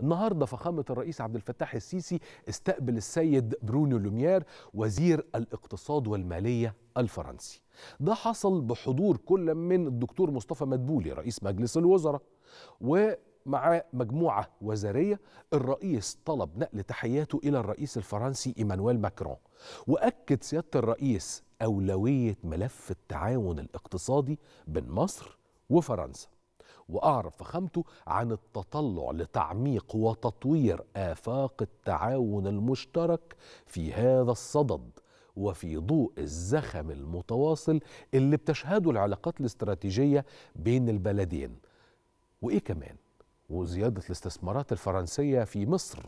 النهارده فخامه الرئيس عبد الفتاح السيسي استقبل السيد برونو لوميير وزير الاقتصاد والماليه الفرنسي ده حصل بحضور كل من الدكتور مصطفى مدبولي رئيس مجلس الوزراء و مع مجموعة وزارية الرئيس طلب نقل تحياته إلى الرئيس الفرنسي إيمانويل ماكرون وأكد سيادة الرئيس أولوية ملف التعاون الاقتصادي بين مصر وفرنسا واعرف فخامته عن التطلع لتعميق وتطوير افاق التعاون المشترك في هذا الصدد وفي ضوء الزخم المتواصل اللي بتشهده العلاقات الاستراتيجيه بين البلدين وايه كمان وزياده الاستثمارات الفرنسيه في مصر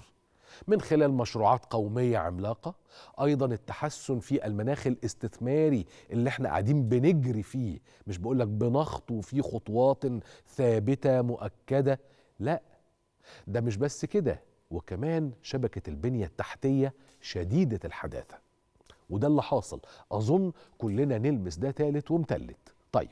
من خلال مشروعات قومية عملاقة أيضا التحسن في المناخ الاستثماري اللي احنا قاعدين بنجري فيه مش بقولك بنخطو فيه خطوات ثابتة مؤكدة لا ده مش بس كده وكمان شبكة البنية التحتية شديدة الحداثة وده اللي حاصل أظن كلنا نلمس ده تالت ومتلت طيب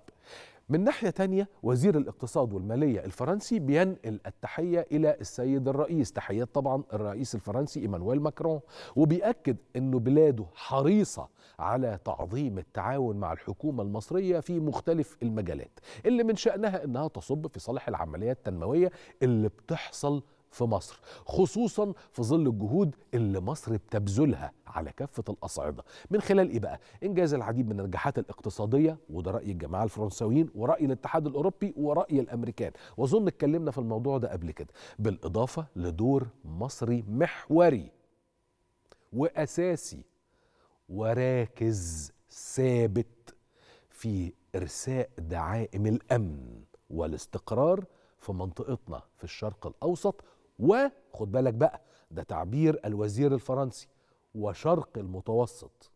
من ناحية تانية وزير الاقتصاد والمالية الفرنسي بينقل التحية إلى السيد الرئيس تحيات طبعا الرئيس الفرنسي إيمانويل ماكرون وبيأكد أنه بلاده حريصة على تعظيم التعاون مع الحكومة المصرية في مختلف المجالات اللي من شأنها أنها تصب في صالح العملية التنموية اللي بتحصل في مصر خصوصا في ظل الجهود اللي مصر بتبذلها على كافة الأصعدة من خلال إيه بقى؟ إنجاز العديد من النجاحات الاقتصادية وده رأي الجماعة الفرنساويين ورأي الاتحاد الأوروبي ورأي الأمريكان وأظن اتكلمنا في الموضوع ده قبل كده بالإضافة لدور مصري محوري وأساسي وراكز ثابت في إرساء دعائم الأمن والاستقرار في منطقتنا في الشرق الأوسط وخد بالك بقى ده تعبير الوزير الفرنسي وشرق المتوسط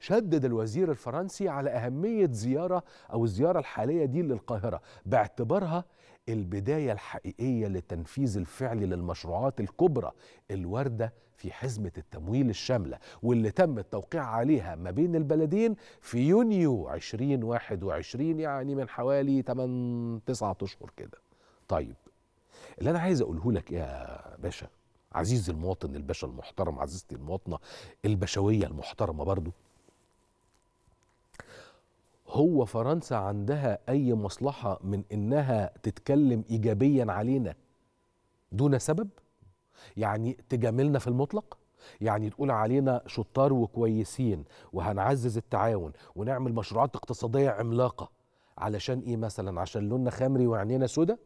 شدد الوزير الفرنسي على أهمية زيارة أو الزيارة الحالية دي للقاهرة باعتبارها البداية الحقيقية للتنفيذ الفعلي للمشروعات الكبرى الواردة في حزمة التمويل الشاملة واللي تم التوقيع عليها ما بين البلدين في يونيو 2021 يعني من حوالي 8 9 أشهر كده طيب اللي انا عايز اقوله لك يا باشا عزيزي المواطن الباشا المحترم عزيزتي المواطنه البشويه المحترمه برضو هو فرنسا عندها اي مصلحه من انها تتكلم ايجابيا علينا دون سبب يعني تجاملنا في المطلق يعني تقول علينا شطار وكويسين وهنعزز التعاون ونعمل مشروعات اقتصاديه عملاقه علشان ايه مثلا عشان لوننا خمري وعينينا سوده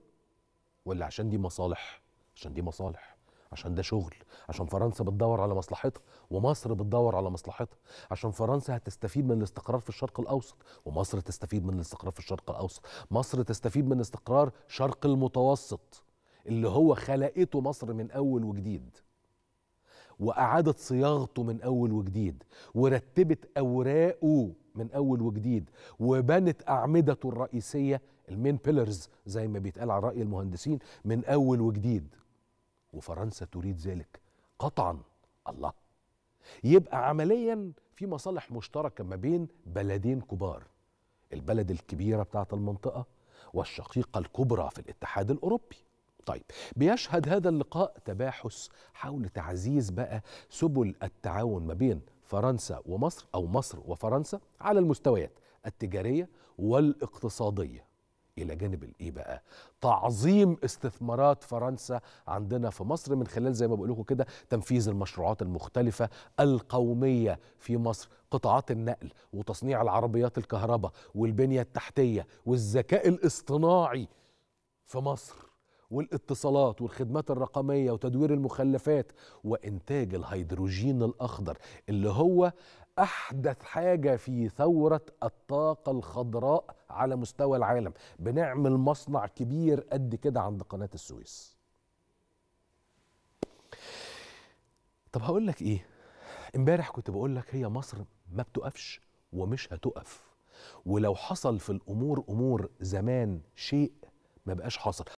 ولا عشان دي مصالح عشان دي مصالح عشان ده شغل عشان فرنسا بتدور على مصلحتها ومصر بتدور على مصلحتها عشان فرنسا هتستفيد من الاستقرار في الشرق الاوسط ومصر تستفيد من الاستقرار في الشرق الاوسط مصر تستفيد من استقرار شرق المتوسط اللي هو خلقته مصر من اول وجديد واعادت صياغته من اول وجديد ورتبت اوراقه من اول وجديد وبنت اعمدته الرئيسيه المين بيلرز زي ما بيتقال على راي المهندسين من اول وجديد وفرنسا تريد ذلك قطعا الله يبقى عمليا في مصالح مشتركه ما بين بلدين كبار البلد الكبيره بتاعه المنطقه والشقيقه الكبرى في الاتحاد الاوروبي طيب بيشهد هذا اللقاء تباحث حول تعزيز بقى سبل التعاون ما بين فرنسا ومصر أو مصر وفرنسا على المستويات التجارية والاقتصادية إلى جانب الإيه بقى؟ تعظيم استثمارات فرنسا عندنا في مصر من خلال زي ما بقول لكم كده تنفيذ المشروعات المختلفة القومية في مصر، قطاعات النقل وتصنيع العربيات الكهرباء والبنية التحتية والذكاء الاصطناعي في مصر. والاتصالات والخدمات الرقمية وتدوير المخلفات وإنتاج الهيدروجين الأخضر اللي هو أحدث حاجة في ثورة الطاقة الخضراء على مستوى العالم بنعمل مصنع كبير قد كده عند قناة السويس طب هقول لك إيه امبارح كنت بقول لك هي مصر ما بتقفش ومش هتقف ولو حصل في الأمور أمور زمان شيء ما بقاش حصل